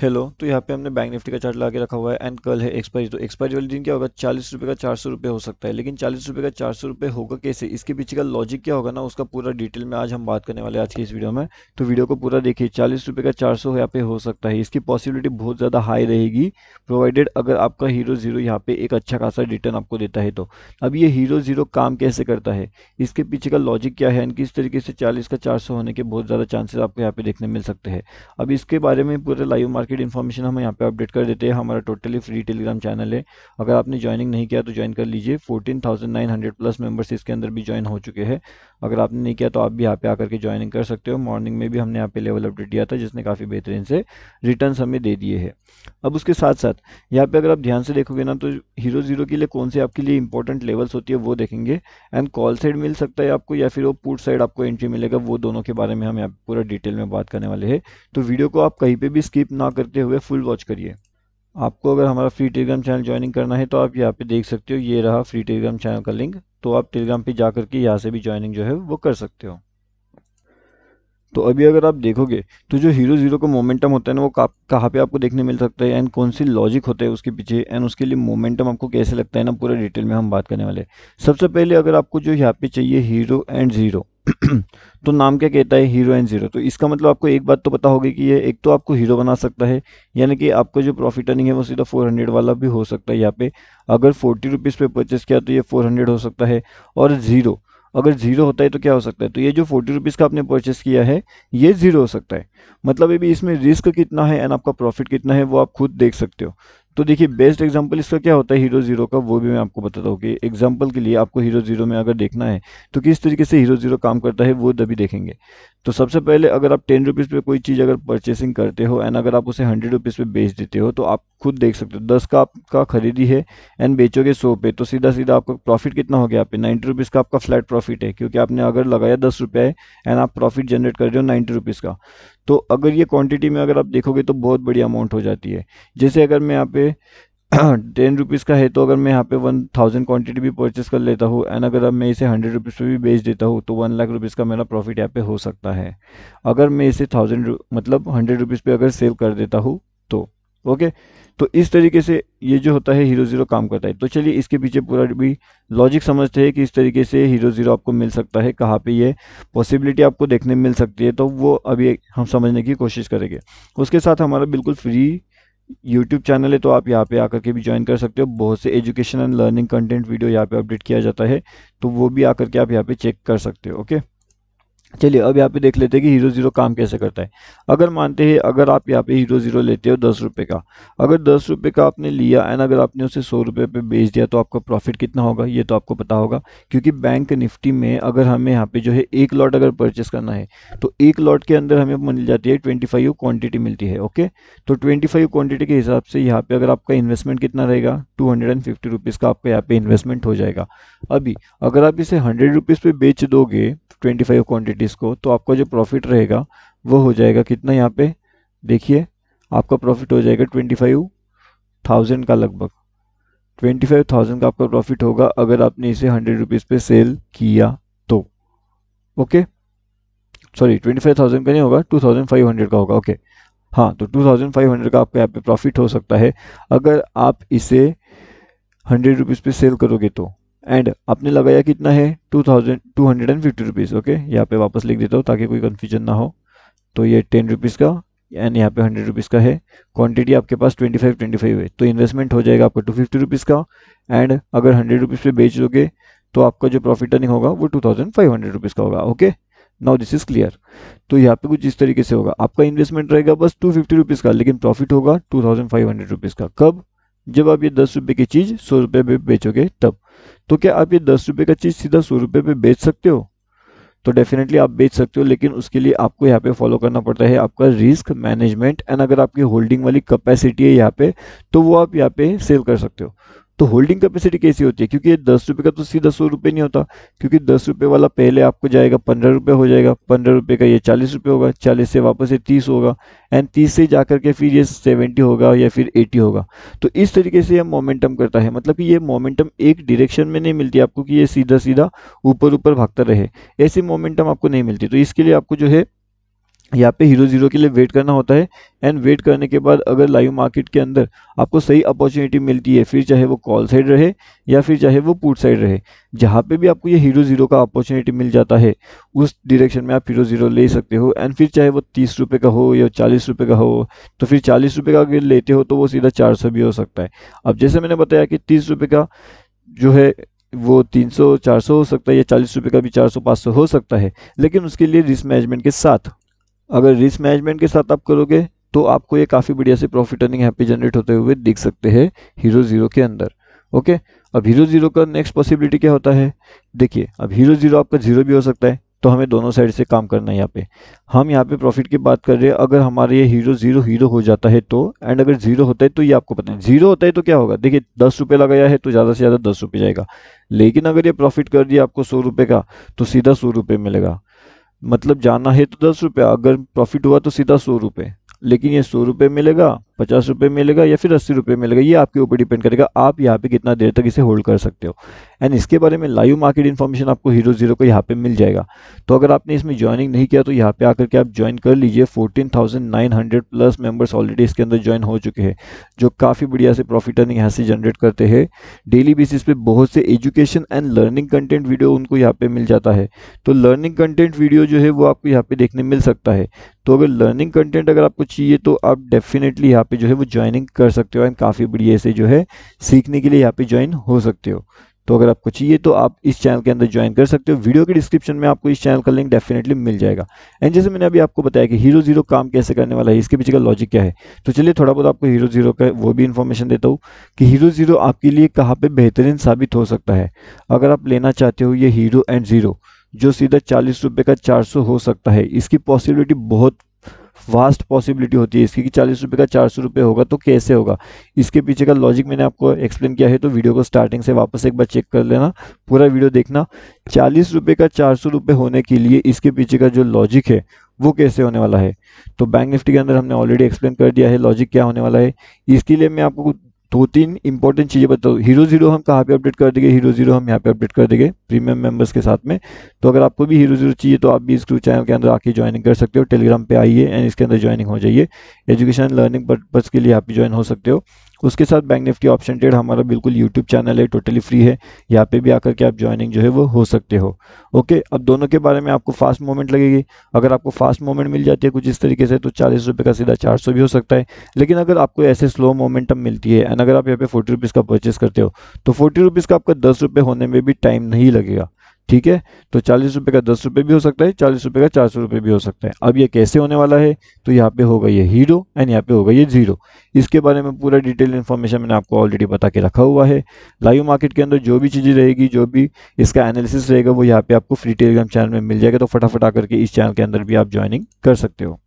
hello तो यहाँ पे हमने बैंक निफ्टी का चार्ट लगा के रखा हुआ है एंड कल है एक्सपायरी तो एक्सपायरी वाले दिन क्या होगा चालीस रुपये का चार सौ रुपये हो सकता है लेकिन चालीस रुपये का चार सौ रुपये होगा कैसे इसके पीछे का लॉजिक क्या होगा ना उसका पूरा डिटेल में आज हम बात करने वाले आज की इस वीडियो में तो वीडियो को पूरा देखिए चालीस रुपये का चार सौ यहाँ पे हो सकता है इसकी पॉसिबिलिटी बहुत ज़्यादा हाई रहेगी प्रोवाइडेड अगर आपका हीरो जीरो यहाँ पे एक अच्छा खासा रिटर्न आपको देता है तो अब ये हीरो जीरो काम कैसे करता है इसके पीछे का लॉजिक क्या है एंड किस तरीके से चालीस का चार होने के बहुत ज़्यादा चांसेस आपको यहाँ पे देखने मिल सकते हैं अब इसके बारे में पूरे लाइव मार्केट इन्फॉर्मेशन हम यहाँ पे अपडेट कर देते हैं हमारा टोटली फ्री टेलीग्राम चैनल है अगर आपने ज्वाइनिंग नहीं किया तो ज्वाइन कर लीजिए 14,900 प्लस मेंबर्स इसके अंदर भी ज्वाइन हो चुके हैं अगर आपने नहीं किया तो आप भी यहाँ पे आकर के ज्वाइनिंग कर सकते हो मॉर्निंग में भी हमने यहाँ पे लेवल अपडेट दिया था जिसने काफ़ी बेहतरीन से रिटर्न हमें दे दिए है अब उसके साथ साथ यहाँ पे अगर आप ध्यान से देखोगे ना तो हीरो जीरो के लिए कौन से आपके लिए इंपॉर्टेंट लेवल्स होती है वो देखेंगे एंड कॉल साइड मिल सकता है आपको या फिर वो पुट साइड आपको एंट्री मिलेगा वो दोनों के बारे में हम यहाँ पूरा डिटेल में बात करने वाले हैं तो वीडियो को आप कहीं पर भी स्किप ना करते हुए फुल वॉच करिए आपको अगर हमारा फ्री टेलीग्राम चैनल ज्वाइनिंग करना है तो आप यहाँ पे देख सकते हो ये रहा फ्री टेलीग्राम चैनल का लिंक तो आप टेलीग्राम पे जाकर के यहाँ से भी ज्वाइनिंग जो है वो कर सकते हो तो अभी अगर आप देखोगे तो जो हीरो ज़ीरो का मोमेंटम होता है ना वो कहाँ पे आपको देखने मिल सकता है एंड कौन सी लॉजिक होता है उसके पीछे एंड उसके लिए मोमेंटम आपको कैसे लगता है ना पूरा डिटेल में हम बात करने वाले सबसे पहले अगर आपको जो यहाँ पे चाहिए हीरो एंड ज़ीरो तो नाम क्या कहता है हीरो एंड ज़ीरो तो इसका मतलब आपको एक बात तो पता होगी कि ये एक तो आपको हीरो बना सकता है यानी कि आपका जो प्रॉफिट अर्निंग है वो सीधा फोर हंड्रेड वाला भी हो सकता है यहाँ पे अगर फोर्टी रुपीज़ पे परचेस किया तो ये फोर हंड्रेड हो सकता है और ज़ीरो अगर ज़ीरो होता है तो क्या हो सकता है तो ये जो फोर्टी रुपीज़ का आपने परचेस किया है ये ज़ीरो हो सकता है मतलब अभी इसमें रिस्क कितना है एंड आपका प्रॉफिट कितना है वो आप खुद देख सकते हो तो देखिए बेस्ट एग्जांपल इसका क्या होता है हीरो ज़ीरो का वो भी मैं आपको बताता हूँ कि एग्जांपल के लिए आपको हीरो ज़ीरो में अगर देखना है तो किस तरीके से हीरो ज़ीरो काम करता है वो दबी देखेंगे तो सबसे पहले अगर आप टेन रुपीज़ पे कोई चीज़ अगर परचेसिंग करते हो एंड अगर आप उसे हंड्रेड रुपीज़ पे बेच देते हो तो आप खुद देख सकते हो दस का आपका खरीदी है एंड बेचोगे सौ पे तो सीधा सीधा आपका प्रॉफिट कितना हो गया आप पे नाइन्टी रुपीज़ का आपका फ्लैट प्रॉफिट है क्योंकि आपने अगर लगाया दस रुपये एंड आप प्रॉफिट जनरेट कर रहे हो नाइन्टी रुपीज़ का तो अगर ये क्वांटिटी में अगर आप देखोगे तो बहुत बड़ी अमाउंट हो जाती है जैसे अगर मैं यहाँ पे टेन रुपीज़ का है तो अगर मैं यहाँ पे वन थाउजेंड क्वान्टिटी भी परचेस कर लेता हूँ एंड अगर अब मैं इसे हंड्रेड रुपीज़ पर भी बेच देता हूँ तो वन लाख रुपीज़ का मेरा प्रॉफिट यहाँ पे हो सकता है अगर मैं इसे थाउजेंड मतलब हंड्रेड रुपीज़ पर अगर सेल कर देता हूँ ओके तो इस तरीके से ये जो होता है हीरो ज़ीरो काम करता है तो चलिए इसके पीछे पूरा भी लॉजिक समझते हैं कि इस तरीके से हीरो ज़ीरो आपको मिल सकता है कहाँ पे ये पॉसिबिलिटी आपको देखने मिल सकती है तो वो अभी हम समझने की कोशिश करेंगे उसके साथ हमारा बिल्कुल फ्री यूट्यूब चैनल है तो आप यहाँ पे आकर के भी ज्वाइन कर सकते हो बहुत से education and learning content video यहाँ पे अपडेट किया जाता है तो वो भी आकर के आप यहाँ पे चेक कर सकते हो ओके चलिए अब यहाँ पे देख लेते हैं कि हीरो ज़ीरो काम कैसे करता है अगर मानते हैं अगर आप यहाँ पे हीरो ज़ीरो लेते हो दस रुपये का अगर दस रुपये का आपने लिया एंड अगर आपने उसे सौ रुपये पर बेच दिया तो आपका प्रॉफिट कितना होगा ये तो आपको पता होगा क्योंकि बैंक निफ्टी में अगर हमें यहाँ पे जो है एक लॉट अगर परचेस करना है तो एक लॉट के अंदर हमें मिल जाती है ट्वेंटी फाइव क्वान्टिटी मिलती है ओके तो ट्वेंटी फाइव क्वान्टिटी के हिसाब से यहाँ पर अगर आपका इन्वेस्टमेंट कितना रहेगा two hundred and fifty rupees का आपका यहाँ पर इन्वेस्टमेंट हो जाएगा अभी अगर आप इसे हंड्रेड रुपीज़ पर बेच दोगे ट्वेंटी फाइव क्वान्टिटी सिक्योरिटीज़ को तो आपका जो प्रॉफिट रहेगा वो हो जाएगा कितना यहाँ पे देखिए आपका प्रॉफिट हो जाएगा ट्वेंटी फाइव थाउजेंड का लगभग ट्वेंटी फाइव थाउजेंड का आपका प्रॉफिट होगा अगर आपने इसे हंड्रेड रुपीज़ पे सेल किया तो okay sorry twenty five thousand का नहीं होगा टू थाउजेंड फाइव हंड्रेड का होगा ओके हाँ तो टू थाउजेंड फाइव हंड्रेड का आपका यहाँ पे प्रॉफिट हो सकता है अगर आप इसे हंड्रेड रुपीज़ पे सेल करोगे तो एंड आपने लगाया कितना है two thousand two hundred and fifty rupees okay यहाँ पे वापस लिख देता हूँ ताकि कोई कन्फ्यूजन ना हो तो ये टेन रुपीज़ का एंड यहाँ पे हंड्रेड रुपीज़ का है क्वांटिटी आपके पास ट्वेंटी फाइव ट्वेंटी फाइव है तो इन्वेस्टमेंट हो जाएगा आपका टू फिफ्टी रुपीज़ का एंड अगर हंड्रेड रुपीज़ पर बेच दोगे तो आपका जो प्रॉफिट अर्निंग होगा वो two thousand five hundred rupees का होगा okay now this is clear तो यहाँ पे कुछ इस तरीके से होगा आपका इन्वेस्टमेंट रहेगा बस टू फिफ्टी रुपीज़ का लेकिन प्रॉफिट होगा two thousand five hundred rupees का कब जब आप ये दस रुपये की चीज़ सौ रुपये में बेचोगे तब तो क्या आप ये दस रुपये का चीज़ सीधा सौ रुपये में बेच सकते हो तो डेफिनेटली आप बेच सकते हो लेकिन उसके लिए आपको यहाँ पे फॉलो करना पड़ता है आपका रिस्क मैनेजमेंट एंड अगर आपकी होल्डिंग वाली कैपेसिटी है यहाँ पे तो वो आप यहाँ पे सेल कर सकते हो तो होल्डिंग कैपेसिटी कैसी होती है क्योंकि ये दस रुपये का तो सीधा सौ रुपये नहीं होता क्योंकि दस रुपये वाला पहले आपको जाएगा पंद्रह रुपये हो जाएगा पंद्रह रुपये का ये चालीस रुपये होगा चालीस से वापस ये तीस होगा एंड तीस से जा करके फिर ये सेवेंटी होगा या फिर एटी होगा तो इस तरीके से यह मोमेंटम करता है मतलब कि ये मोमेंटम एक डिरेक्शन में नहीं मिलती आपको कि ये सीधा सीधा ऊपर ऊपर भागता रहे ऐसी मोमेंटम आपको नहीं मिलती तो इसके लिए आपको जो है यहाँ पे हीरो ज़ीरो के लिए वेट करना होता है एंड वेट करने के बाद अगर लाइव मार्केट के अंदर आपको सही अपॉर्चुनिटी मिलती है फिर चाहे वो कॉल साइड रहे या फिर चाहे वो पुट साइड रहे जहाँ पे भी आपको ये हीरो ज़ीरो का अपॉर्चुनिटी मिल जाता है उस डायरेक्शन में आप हीरो ज़ीरो ले सकते हो एंड फिर चाहे वो तीस रुपये का हो या चालीस रुपये का हो तो फिर चालीस रुपये का अगर लेते हो तो वो सीधा चार सौ भी हो सकता है अब जैसे मैंने बताया कि तीस रुपये का जो है वो 300 400 हो सकता है या चालीस रुपये का भी 400 500 हो सकता है लेकिन उसके लिए रिस्क मैनेजमेंट के साथ अगर रिस्क मैनेजमेंट के साथ आप करोगे तो आपको ये काफ़ी बढ़िया से प्रॉफिट अर्निंग हैप्पी जनरेट होते हुए दिख सकते हैं हीरो ज़ीरो के अंदर ओके अब हीरो ज़ीरो का नेक्स्ट पॉसिबिलिटी क्या होता है देखिए अब हीरो ज़ीरो आपका ज़ीरो भी हो सकता है तो हमें दोनों साइड से काम करना है यहाँ पे हम यहाँ पे प्रॉफिट की बात कर रहे हैं अगर हमारे ये हीरो ज़ीरो हीरो हो जाता है तो एंड अगर ज़ीरो होता है तो ये आपको पता है ज़ीरो होता है तो क्या होगा देखिए दस रुपये लगाया है तो ज़्यादा से ज़्यादा दस रुपये जाएगा लेकिन अगर ये प्रॉफिट कर दिया आपको सौ रुपये का तो सीधा सौ रुपये मिलेगा मतलब जाना है तो दस रुपये अगर प्रॉफिट हुआ तो सीधा सौ रुपये लेकिन ये सौ रुपये मिलेगा पचास रुपये मिलेगा या फिर अस्सी रुपये मिलेगा ये आपके ऊपर डिपेंड करेगा आप यहाँ पे कितना देर तक इसे होल्ड कर सकते हो एंड इसके बारे में लाइव मार्केट इन्फॉर्मेशन आपको हीरो जीरो को यहाँ पे मिल जाएगा तो अगर आपने इसमें ज्वाइनिंग नहीं किया तो यहाँ पे आकर के आप ज्वाइन कर लीजिए फोर्टीन प्लस मेम्बर्स ऑलरेडी इसके अंदर ज्वाइन हो चुके हैं जो काफ़ी बढ़िया से प्रॉफिट अर्निंग यहाँ से जनरेट करते हैं डेली बेसिस पे बहुत से education and learning content video उनको यहाँ पर मिल जाता है तो लर्निंग कंटेंट वीडियो जो है वो आपको यहाँ पर देखने मिल सकता है तो अगर लर्निंग कंटेंट अगर आपको चाहिए तो आप डेफिनेटली यहाँ पे जो है वो ज्वाइनिंग कर सकते हो एंड काफ़ी बढ़िया से जो है सीखने के लिए यहाँ पे ज्वाइन हो सकते हो तो अगर आपको चाहिए तो आप इस चैनल के अंदर ज्वाइन कर सकते हो वीडियो के डिस्क्रिप्शन में आपको इस चैनल का लिंक डेफिनेटली मिल जाएगा एंड जैसे मैंने अभी आपको बताया कि हीरो जीरो काम कैसे करने वाला है इसके पीछे का लॉजिक क्या है तो चलिए थोड़ा बहुत आपको हीरो जीरो का वो भी इन्फॉर्मेशन देता हूँ कि हीरो जीरो आपके लिए कहाँ पर बेहतरीन साबित हो सकता है अगर आप लेना चाहते हो ये हीरो एंड जीरो जो सीधा चालीस रुपये का चार सौ हो सकता है इसकी पॉसिबिलिटी बहुत वास्ट पॉसिबिलिटी होती है इसकी कि चालीस रुपये का चार सौ रुपये होगा तो कैसे होगा इसके पीछे का लॉजिक मैंने आपको एक्सप्लेन किया है तो वीडियो को स्टार्टिंग से वापस एक बार चेक कर लेना पूरा वीडियो देखना चालीस रुपये का चार सौ रुपये होने के लिए इसके पीछे का जो लॉजिक है वो कैसे होने वाला है तो बैंक निफ्टी के अंदर हमने ऑलरेडी एक्सप्लेन कर दिया है लॉजिक क्या होने वाला है इसके लिए मैं आपको दो तीन इंपॉर्टेंट चीज़ें बताओ हीरो ज़ीरो हम कहाँ पे अपडेट कर देंगे हीरो ज़ीरो हम यहाँ पे अपडेट कर देंगे प्रीमियम मेंबर्स के साथ में तो अगर आपको भी हीरो ज़ीरो चाहिए तो आप भी इस ग्रुप चैनल के अंदर आके ज्वाइनिंग कर सकते हो टेलीग्राम पे आइए एंड इसके अंदर ज्वाइनिंग हो जाइए एजुकेशन लर्निंग पर्पज़ के लिए आप भी ज्वाइन हो सकते हो उसके साथ बैंक निफ्टी ऑप्शन ट्रेड हमारा बिल्कुल यूट्यूब चैनल है टोटली फ्री है यहाँ पे भी आकर के आप ज्वाइनिंग जो है वो हो सकते हो ओके अब दोनों के बारे में आपको फास्ट मूवमेंट लगेगी अगर आपको फास्ट मूवमेंट मिल जाती है कुछ इस तरीके से तो चालीस रुपये का सीधा चार सौ भी हो सकता है लेकिन अगर आपको ऐसे स्लो मोमेंटम मिलती है एंड अगर आप यहाँ पे फोर्टी रुपीज़ का परचेस करते हो तो फोर्टी रुपीज़ का आपका दस रुपये होने में भी टाइम नहीं लगेगा ठीक है तो चालीस रुपये का दस रुपये भी हो सकता है चालीस रुपये का चार सौ रुपये भी हो सकता है अब ये कैसे होने वाला है तो यहाँ पे होगा ये हीरो एंड यहाँ पे होगा ये जीरो इसके बारे में पूरा डिटेल इन्फॉर्मेशन मैंने आपको ऑलरेडी बता के रखा हुआ है लाइव मार्केट के अंदर जो भी चीज़ें रहेगी जो भी इसका एनालिसिस रहेगा वो यहाँ पे आपको फ्री टेलीग्राम चैनल में मिल जाएगा तो फटाफट आकर के इस चैनल के अंदर भी आप ज्वाइनिंग कर सकते हो